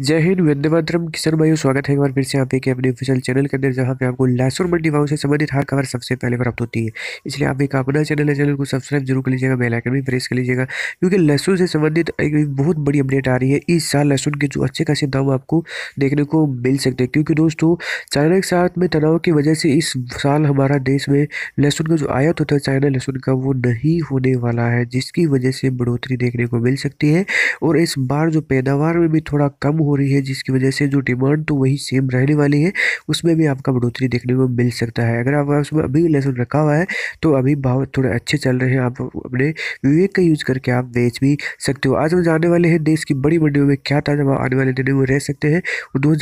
जय हिंद वंदे मातरम किशन भाई स्वागत है एक बार फिर से आप एक अपने ऑफिशियल चैनल के अंदर जहाँ पे आपको लहसुन मंडी भाव से संबंधित हर खबर सबसे पहले प्राप्त होती है इसलिए आप एक अपना चैनल है चैनल को सब्सक्राइब जरूर कर लीजिएगा बेलाइकन भी प्रेस कर लीजिएगा क्योंकि लहसुन से संबंधित एक बहुत बड़ी अपडेट आ रही है इस साल लहसुन के जो अच्छे खासे दाम आपको देखने को मिल सकते हैं क्योंकि दोस्तों चाइना के साथ में तनाव की वजह से इस साल हमारा देश में लहसुन का जो आयात होता है चाइना लहसुन का वो नहीं होने वाला है जिसकी वजह से बढ़ोतरी देखने को मिल सकती है और इस बार जो पैदावार में भी थोड़ा कम हो रही है जिसकी वजह से जो डिमांड तो वही सेम रहने वाली है उसमें भी आपका बढ़ोतरी देखने को मिल सकता है अगर आप उसमें अभी लहसुन रखा हुआ है तो अभी भाव थोड़े अच्छे चल रहे हैं आप अपने विवेक का यूज़ करके आप बेच भी सकते हो आज हम जाने वाले हैं देश की बड़ी मंडियों में क्या ताज़ा भाव आने वाले दिनों में रह सकते हैं और दो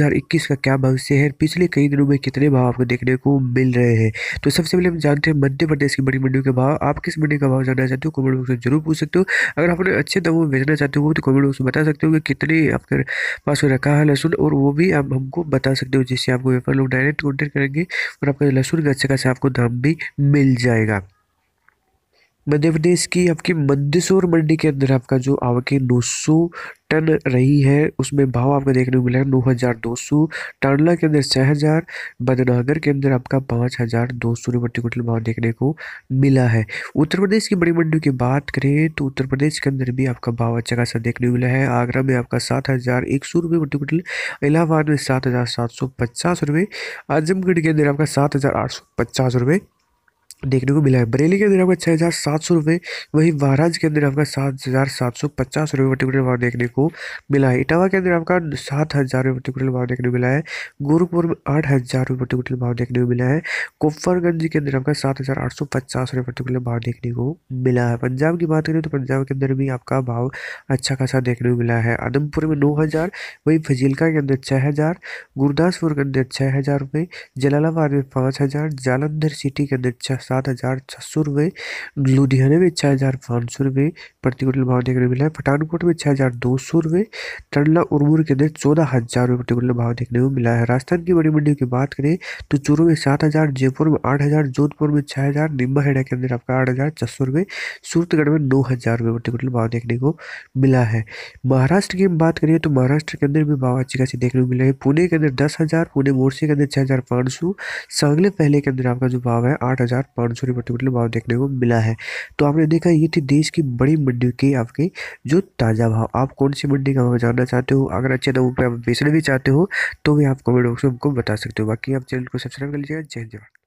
का क्या भविष्य है पिछले कई दिनों में कितने भाव आपको देखने को मिल रहे हैं तो सबसे पहले हम जानते हैं मध्य प्रदेश की बड़ी मंडियों के भाव आप किस मंडी का भाव जानना चाहते हो कमेंट बॉक्स में जरूर पूछ सकते हो अगर आपने अच्छे दामों में बेचना चाहते हो तो कमेंट बॉक्स में बता सकते हो कि कितने आपके पास रखा है लहसुन और वो भी आप हमको बता सकते हो जिससे आपको व्यापार लोग डायरेक्ट कॉन्टेक्ट करेंगे और आपका लहसुन का अच्छा खासा आपको दाम भी मिल जाएगा मध्य प्रदेश की आपकी मंदसौर मंडी के अंदर आपका जो आवक है नौ टन रही है उसमें भाव आपको देखने को मिलेगा नौ हज़ार दो सौ टांडला के अंदर छः हज़ार बदनागर के अंदर आपका पाँच हज़ार दो सौ रुपये क्विंटल भाव देखने को मिला है उत्तर प्रदेश की बड़ी मंडियों की बात करें तो उत्तर प्रदेश के अंदर भी आपका भाव अच्छा खासा देखने को मिला है आगरा में आपका सात हज़ार एक सौ रुपये प्रति क्विंटल इलाहाबाद में सात हज़ार सात सौ पचास रुपये आजमगढ़ के अंदर आपका सात हज़ार आठ सौ पचास रुपये देखने को मिला है बरेली के अंदर आपका छः हज़ार सात सौ रुपये वहीं महाराज के अंदर आपका सात हज़ार सात सौ पचास रुपये क्विंटल भाव देखने को मिला है इटावा के अंदर आपका सात हज़ार रुपये क्विंटल भाव देखने को मिला है गोरखपुर में आठ हज़ार रुपये क्विंटल भाव देखने को मिला है कोफरगंज के अंदर आपका सात हज़ार आठ सौ पचास रुपये पर्टिकुलर भाव देखने को मिला है पंजाब की बात करें तो पंजाब के अंदर भी आपका भाव अच्छा खासा देखने को मिला है आदमपुर में नौ हज़ार वहीं फजीलका के अंदर छः हज़ार गुरदासपुर के अंदर छः हज़ार रुपये जलालाबाद में पाँच हज़ार जालंधर सिटी के अंदर छः सात हज़ार छः सौ रुपये लुधियाने में छः हज़ार पाँच सौ रुपये प्रति कुंटल भाव देखने को मिला है पठानकोट में छः हज़ार दो सौ रुपये टंडला उर्मूर के अंदर चौदह हज़ार रुपये प्रति कुंटल भाव देखने को मिला है राजस्थान की बड़ी मंडियों की बात करें तो चूरू में सात हज़ार जयपुर में आठ हज़ार जोधपुर में छः हज़ार निम्बा हेडा के अंदर आपका आठ हज़ार छः सौ रुपये सूरतगढ़ में नौ हज़ार रुपये प्रति कुंटल भाव देखने को मिला है महाराष्ट्र की बात करिए तो महाराष्ट्र के अंदर भी भाव अच्छी खासी देखने को मिला है पुणे के अंदर दस हज़ार पुणे मोर्चे के अंदर छः हज़ार पाँच सौ सांगले पहले के अंदर आपका जो भाव है आठ हज़ार पाँच सौ रुपये प्रतियोगिता भाव देखने को मिला है तो आपने देखा ये थी देश की बड़ी मंडी के आपके जो ताज़ा भाव आप कौन सी मंडी का भाव जानना चाहते हो अगर अच्छे दामों पर आप बेचना भी चाहते हो तो भी आप कमेंट बॉक्स में हमको बता सकते हो बाकी आप चैनल को सब्सक्राइब कर लीजिएगा जय जवाब